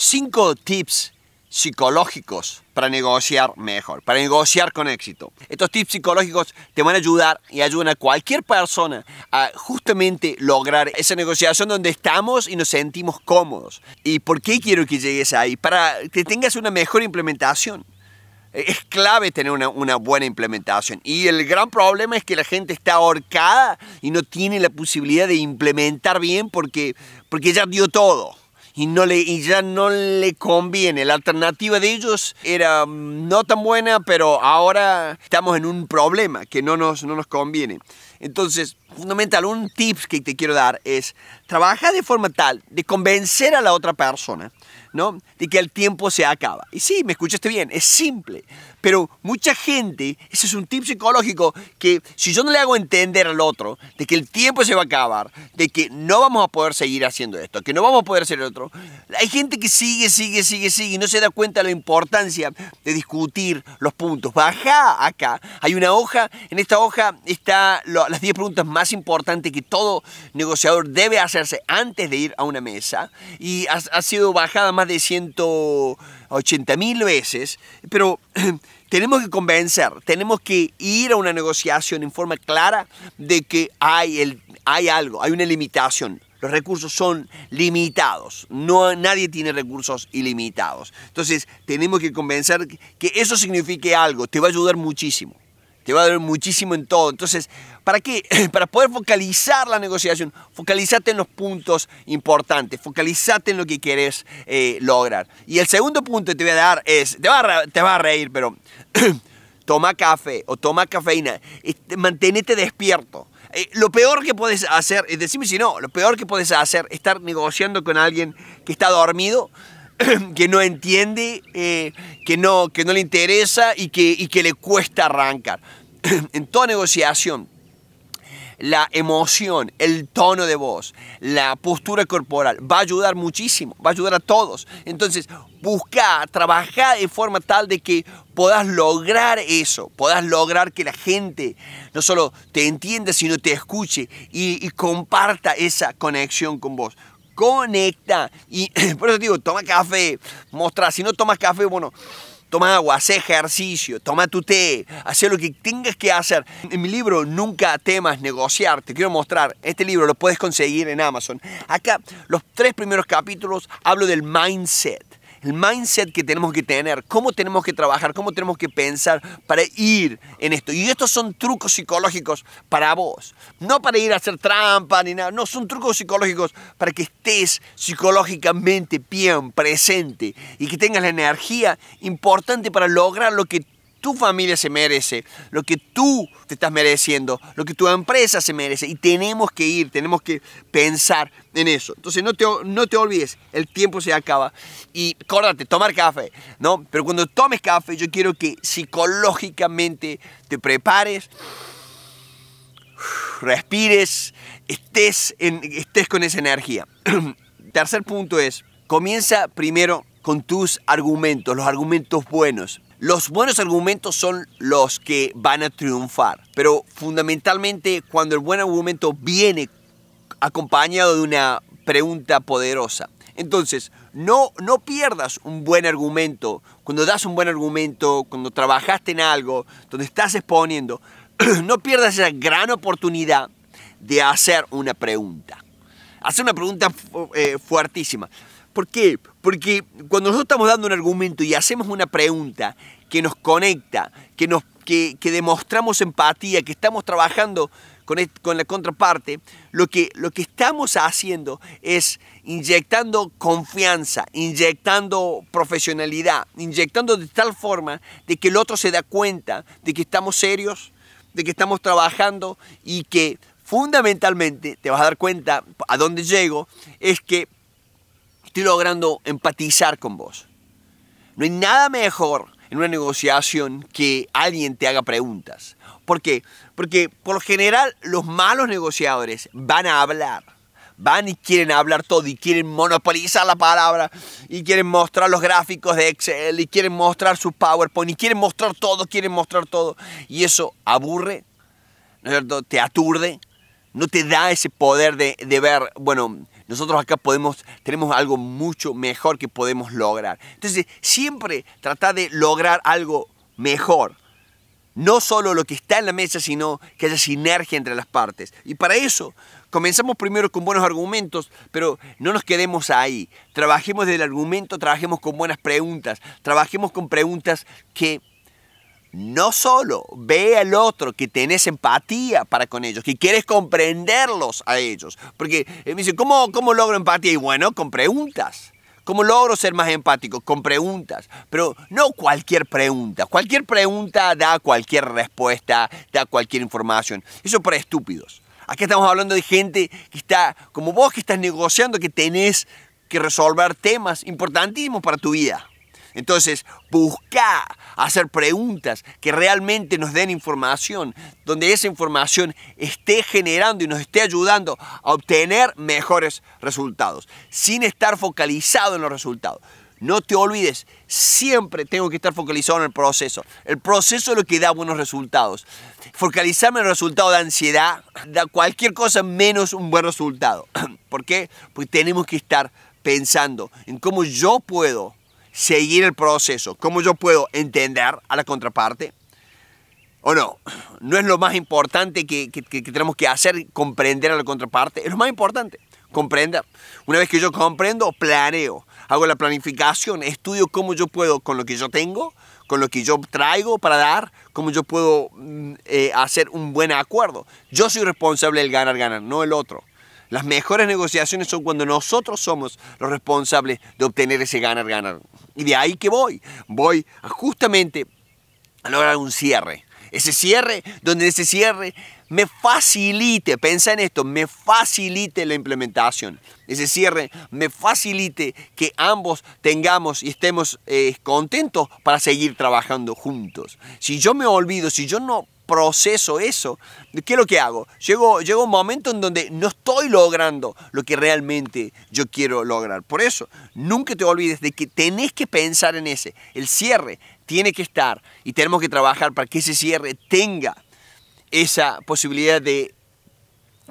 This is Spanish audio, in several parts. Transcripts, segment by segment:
cinco tips psicológicos para negociar mejor, para negociar con éxito. Estos tips psicológicos te van a ayudar y ayudan a cualquier persona a justamente lograr esa negociación donde estamos y nos sentimos cómodos. ¿Y por qué quiero que llegues ahí? Para que tengas una mejor implementación. Es clave tener una, una, buena implementación. Y el gran problema es que la gente está ahorcada y no tiene la posibilidad de implementar bien porque, porque ya dio todo y, no le, y ya no le conviene. La alternativa de ellos era mm, no tan buena, pero ahora estamos en un problema que no nos, no nos conviene. Entonces, fundamental, un tips que te quiero dar es, trabaja de forma tal de convencer a la otra persona ¿no? De que el tiempo se acaba. Y sí, me escuchaste bien, es simple. Pero mucha gente, ese es un tip psicológico que si yo no le hago entender al otro de que el tiempo se va a acabar, de que no vamos a poder seguir haciendo esto, que no vamos a poder hacer otro, hay gente que sigue, sigue, sigue, sigue y no se da cuenta de la importancia de discutir los puntos. Baja acá, hay una hoja, en esta hoja están las 10 preguntas más importantes que todo negociador debe hacerse antes de ir a una mesa y ha sido bajada más de 180 mil veces, pero tenemos que convencer, tenemos que ir a una negociación en forma clara de que hay, el, hay algo, hay una limitación. Los recursos son limitados, no, nadie tiene recursos ilimitados. Entonces tenemos que convencer que eso signifique algo, te va a ayudar muchísimo te va a doler muchísimo en todo. Entonces, ¿para qué? Para poder focalizar la negociación, focalizate en los puntos importantes, focalizate en lo que querés eh, lograr. Y el segundo punto que te voy a dar es, te vas a, te va a reír, pero toma café o toma cafeína, este, mantenete despierto. Eh, lo peor que puedes hacer, es eh, decime si no, lo peor que puedes hacer es estar negociando con alguien que está dormido, que no entiende, que, no, que no le interesa y que, y que le cuesta arrancar. en toda negociación, la emoción, el tono de voz, la postura corporal, va a ayudar muchísimo, va a ayudar a todos. Entonces, busca, trabaja de forma tal de que puedas lograr eso, puedas lograr que la gente no solo te entienda, sino te escuche y, comparta esa conexión con vos. Conecta y por eso digo, toma café, mostra, si no tomas café, bueno, Toma agua, haz ejercicio, toma tu té, haz lo que tengas que hacer. En mi libro Nunca temas negociar, te quiero mostrar. Este libro lo puedes conseguir en Amazon. Acá, los tres primeros capítulos hablo del mindset el mindset que tenemos que tener, cómo tenemos que trabajar, cómo tenemos que pensar para ir en esto. Y estos son trucos psicológicos para vos, no para ir a hacer trampa ni nada, no, son trucos psicológicos para que estés psicológicamente bien presente y que tengas la energía importante para lograr lo que tu familia se merece, lo que tú te estás mereciendo, lo que tu empresa se merece. Y tenemos que ir, tenemos que pensar en eso. Entonces no te, no te olvides, el tiempo se acaba. Y acuérdate, tomar café, ¿no? Pero cuando tomes café, yo quiero que psicológicamente te prepares, respires, estés, estés con esa energía. Tercer punto es, comienza primero con tus argumentos, los argumentos buenos los buenos argumentos son los que van a triunfar, pero fundamentalmente cuando el buen argumento viene acompañado de una pregunta poderosa. Entonces, no, no pierdas un buen argumento. Cuando das un buen argumento, cuando trabajaste en algo, donde estás exponiendo, no pierdas esa gran oportunidad de hacer una pregunta. Hacer una pregunta eh, fuertísima. ¿Por qué? Porque cuando nosotros estamos dando un argumento y hacemos una pregunta que nos conecta, que, nos, que, demostramos empatía, que estamos trabajando con, la contraparte, lo que, lo que estamos haciendo es inyectando confianza, inyectando profesionalidad, inyectando de tal forma de que el otro se da cuenta de que estamos serios, de que estamos trabajando y que fundamentalmente te vas a dar cuenta a dónde llego, es que Estoy logrando empatizar con vos. No hay nada mejor en una negociación que alguien te haga preguntas. ¿Por qué? Porque por lo general los malos negociadores van a hablar. Van y quieren hablar todo y quieren monopolizar la palabra y quieren mostrar los gráficos de Excel y quieren mostrar su PowerPoint y quieren mostrar todo, quieren mostrar todo. Y eso aburre, ¿no es cierto? Te aturde, no te da ese poder de, de ver, bueno, nosotros acá podemos, tenemos algo mucho mejor que podemos lograr. Entonces, siempre trata de lograr algo mejor. No solo lo que está en la mesa, sino que haya sinergia entre las partes. Y para eso, comenzamos primero con buenos argumentos, pero no nos quedemos ahí. Trabajemos del argumento, trabajemos con buenas preguntas, trabajemos con preguntas que no solo ve al otro que tenés empatía para con ellos, que quieres comprenderlos a ellos. Porque eh, me dice, ¿cómo, ¿cómo logro empatía? Y bueno, con preguntas. ¿Cómo logro ser más empático? Con preguntas. Pero no cualquier pregunta. Cualquier pregunta da cualquier respuesta, da cualquier información. Eso para estúpidos. Aquí estamos hablando de gente que está, como vos que estás negociando, que tenés que resolver temas importantísimos para tu vida. Entonces, busca hacer preguntas que realmente nos den información, donde esa información esté generando y nos esté ayudando a obtener mejores resultados, sin estar focalizado en los resultados. No te olvides, siempre tengo que estar focalizado en el proceso. El proceso es lo que da buenos resultados. Focalizarme en el resultado de ansiedad da cualquier cosa menos un buen resultado. ¿Por qué? Porque tenemos que estar pensando en cómo yo puedo seguir el proceso, cómo yo puedo entender a la contraparte. ¿O no? No es lo más importante que, tenemos que hacer, comprender a la contraparte. Es lo más importante, comprender. Una vez que yo comprendo, planeo. Hago la planificación, estudio cómo yo puedo, con lo que yo tengo, con lo que yo traigo para dar, cómo yo puedo mm, eh, hacer un buen acuerdo. Yo soy responsable del ganar, ganar, no el otro. Las mejores negociaciones son cuando nosotros somos los responsables de obtener ese ganar, ganar. Y de ahí que voy. Voy justamente a lograr un cierre. Ese cierre, donde ese cierre me facilite, piensa en esto, me facilite la implementación. Ese cierre me facilite que ambos tengamos y estemos eh, contentos para seguir trabajando juntos. Si yo me olvido, si yo no proceso eso, ¿qué es lo que hago? Llego, llega un momento en donde no estoy logrando lo que realmente yo quiero lograr. Por eso, nunca te olvides de que tenés que pensar en ese. El cierre tiene que estar y tenemos que trabajar para que ese cierre tenga esa posibilidad de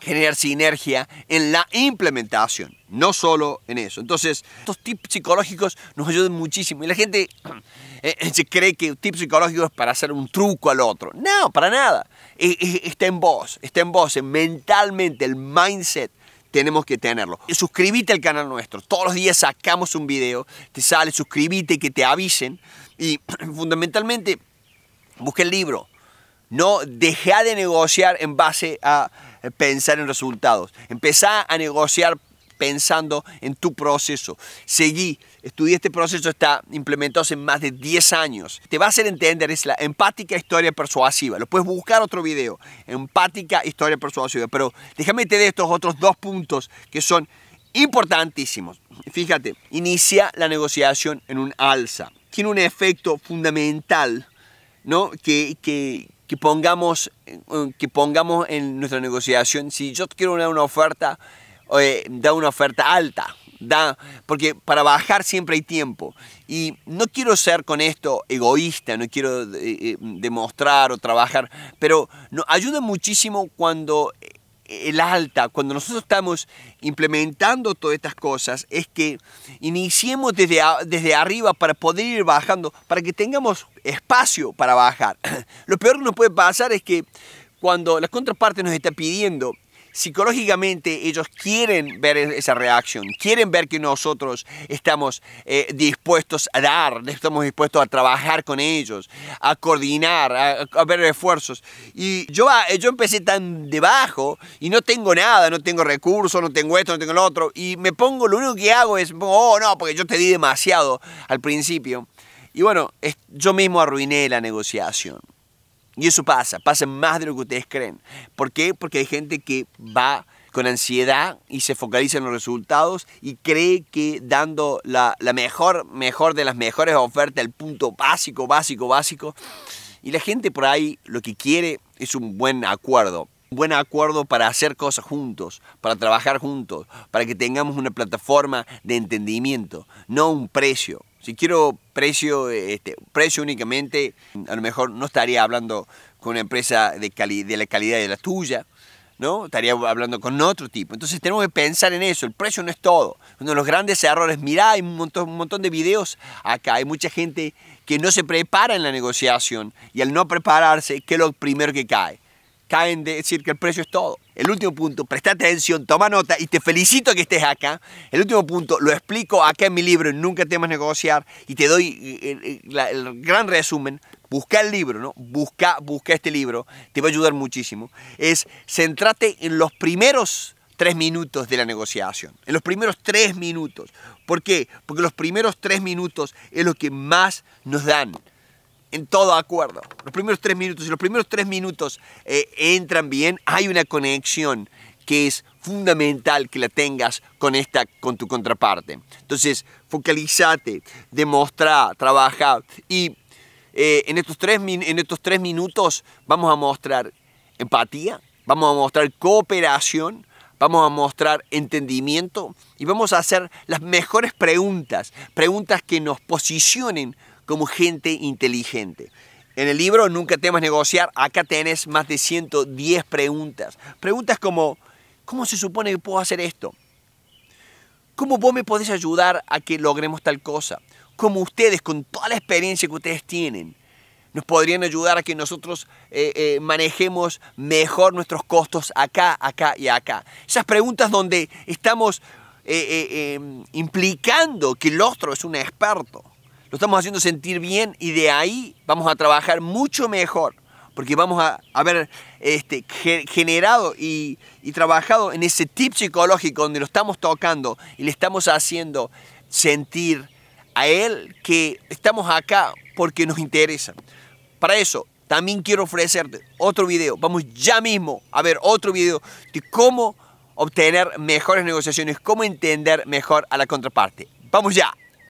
generar sinergia en la implementación, no solo en eso. Entonces, estos tips psicológicos nos ayudan muchísimo. Y la gente eh, eh, se cree que un tip psicológico es para hacer un truco al otro. No, para nada. está en vos, está en vos. Mentalmente, el mindset tenemos que tenerlo. Suscríbete al canal nuestro. Todos los días sacamos un video, te sale, suscríbete, que te avisen. Y fundamentalmente, busca el libro. No deja de negociar en base a eh, pensar en resultados. Empezá a negociar pensando en tu proceso. Seguí, estudié este proceso, está implementado hace más de 10 años. Te va a hacer entender, es la empática historia persuasiva. Lo puedes buscar otro video, empática historia persuasiva. Pero déjame te de estos otros dos puntos que son importantísimos. Fíjate, inicia la negociación en un alza. Tiene un efecto fundamental, ¿no? Que, que, que pongamos, eh, que pongamos en nuestra negociación, si yo quiero una oferta eh, da una oferta alta. Da, porque para bajar siempre hay tiempo. Y no quiero ser con esto egoísta, no quiero eh, eh, demostrar o trabajar, pero no, ayuda muchísimo cuando el alta, cuando nosotros estamos implementando todas estas cosas, es que iniciemos desde, desde arriba para poder ir bajando, para que tengamos espacio para bajar. Lo peor que nos puede pasar es que cuando la contraparte nos está pidiendo psicológicamente ellos quieren ver e-, esa reacción, quieren ver que nosotros estamos eh, dispuestos a dar, estamos dispuestos a trabajar con ellos, a coordinar, a, ver esfuerzos. Y yo, eh, yo empecé tan debajo y no tengo nada, no tengo recursos, no tengo esto, no tengo lo otro, y me pongo, lo único que hago es, oh no, porque yo te di demasiado al principio. Y bueno, yo mismo arruiné la negociación. Y eso pasa, pasa más de lo que ustedes creen. ¿Por qué? Porque hay gente que va con ansiedad y se focaliza en los resultados y cree que dando la, mejor, mejor de las mejores ofertas, el punto básico, básico, básico. Y la gente por ahí lo que quiere es un buen acuerdo. Un buen acuerdo para hacer cosas juntos, para trabajar juntos, para que tengamos una plataforma de entendimiento, no un precio. Si quiero precio, este, precio únicamente, a lo mejor no estaría hablando con una empresa de, la calidad de la tuya, ¿no? Estaría hablando con otro tipo. Entonces tenemos que pensar en eso, el precio no es todo. Uno de los grandes errores, mirá, hay un montón, un montón de videos acá, hay mucha gente que no se prepara en la negociación y al no prepararse, ¿qué es lo primero que cae? caen de decir que el precio es todo. El último punto, presta atención, toma nota y te felicito que estés acá. El último punto lo explico acá en mi libro, Nunca temas negociar, y te doy eh, eh, el, gran resumen. Busca el libro, ¿no? Busca, busca este libro, te va a ayudar muchísimo. Es centrate en los primeros tres minutos de la negociación. En los primeros tres minutos. ¿Por qué? Porque los primeros tres minutos es lo que más nos dan en todo acuerdo. Los primeros tres minutos, si los primeros tres minutos eh, entran bien, hay una conexión que es fundamental que la tengas con esta, con tu contraparte. Entonces, focalízate, demostra, trabaja y eh, en, estos tres, en estos tres minutos vamos a mostrar empatía, vamos a mostrar cooperación, vamos a mostrar entendimiento y vamos a hacer las mejores preguntas, preguntas que nos posicionen como gente inteligente. En el libro Nunca temas negociar, acá tenés más de 110 preguntas. Preguntas como, ¿cómo se supone que puedo hacer esto? ¿Cómo vos me podés ayudar a que logremos tal cosa? ¿Cómo ustedes, con toda la experiencia que ustedes tienen, nos podrían ayudar a que nosotros eh, eh, manejemos mejor nuestros costos acá, acá y acá? Esas preguntas donde estamos eh, implicando que el otro es un experto lo estamos haciendo sentir bien y de ahí vamos a trabajar mucho mejor, porque vamos a haber este, generado y, y trabajado en ese tip psicológico donde lo estamos tocando y le estamos haciendo sentir a él que estamos acá porque nos interesa. Para eso, también quiero ofrecerte otro video. Vamos ya mismo a ver otro video de cómo obtener mejores negociaciones, cómo entender mejor a la contraparte. Vamos ya.